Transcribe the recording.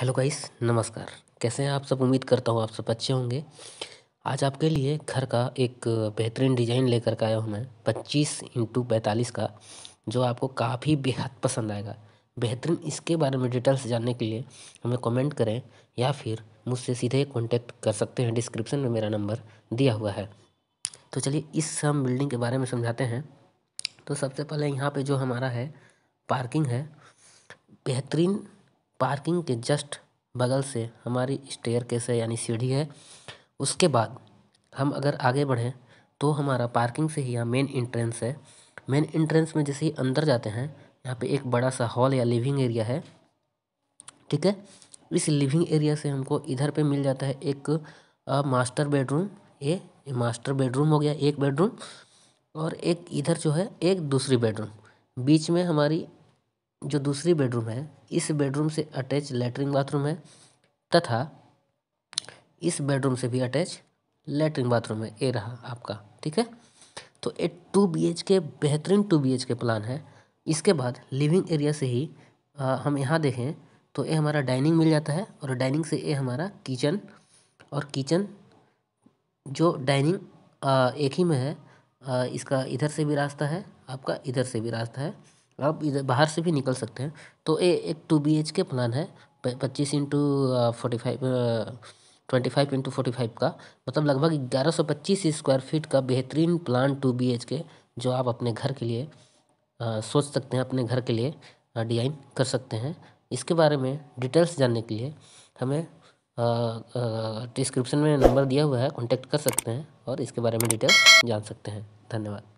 hello guys नमस्कार कैसे हैं आप सब उम्मीद करता हूँ आप सब अच्छे होंगे आज आपके लिए घर का एक बेहतरीन डिज़ाइन लेकर के आया हूँ मैं पच्चीस इंटू पैंतालीस का जो आपको काफ़ी बेहद पसंद आएगा बेहतरीन इसके बारे में डिटेल्स जानने के लिए हमें कमेंट करें या फिर मुझसे सीधे कांटेक्ट कर सकते हैं डिस्क्रिप्शन में मेरा नंबर दिया हुआ है तो चलिए इस हम बिल्डिंग के बारे में समझाते हैं तो सबसे पहले यहाँ पर जो हमारा है पार्किंग है बेहतरीन पार्किंग के जस्ट बगल से हमारी केस है यानी सीढ़ी है उसके बाद हम अगर आगे बढ़ें तो हमारा पार्किंग से ही यहाँ मेन इंट्रेंस है मेन इंट्रेंस में जैसे ही अंदर जाते हैं यहाँ पे एक बड़ा सा हॉल या लिविंग एरिया है ठीक है इस लिविंग एरिया से हमको इधर पे मिल जाता है एक आ, मास्टर बेडरूम ये मास्टर बेडरूम हो गया एक बेडरूम और एक इधर जो है एक दूसरी बेडरूम बीच में हमारी जो दूसरी बेडरूम है इस बेडरूम से अटैच लेटरिन बाथरूम है तथा इस बेडरूम से भी अटैच लेटरिन बाथरूम है ये रहा आपका ठीक है तो ए टू बी के बेहतरीन टू बी के प्लान है इसके बाद लिविंग एरिया से ही आ, हम यहाँ देखें तो ये हमारा डाइनिंग मिल जाता है और डाइनिंग से ये हमारा किचन और किचन जो डाइनिंग एक ही में है आ, इसका इधर से भी रास्ता है आपका इधर से भी रास्ता है आप इधर बाहर से भी निकल सकते हैं तो ये एक two B H K plan है पच्चीस into forty five twenty five into forty five का मतलब लगभग ग्यारह सौ पच्चीस स्क्वायर फीट का बेहतरीन प्लान टू बी एच के जो आप अपने घर के लिए आ, सोच सकते हैं अपने घर के लिए डिजाइन कर सकते हैं इसके बारे में डिटेल्स जानने के लिए हमें डिस्क्रिप्शन में नंबर दिया हुआ है कॉन्टेक्ट कर सकते हैं और इसके बारे में डिटेल्स जान सकते हैं धन्यवाद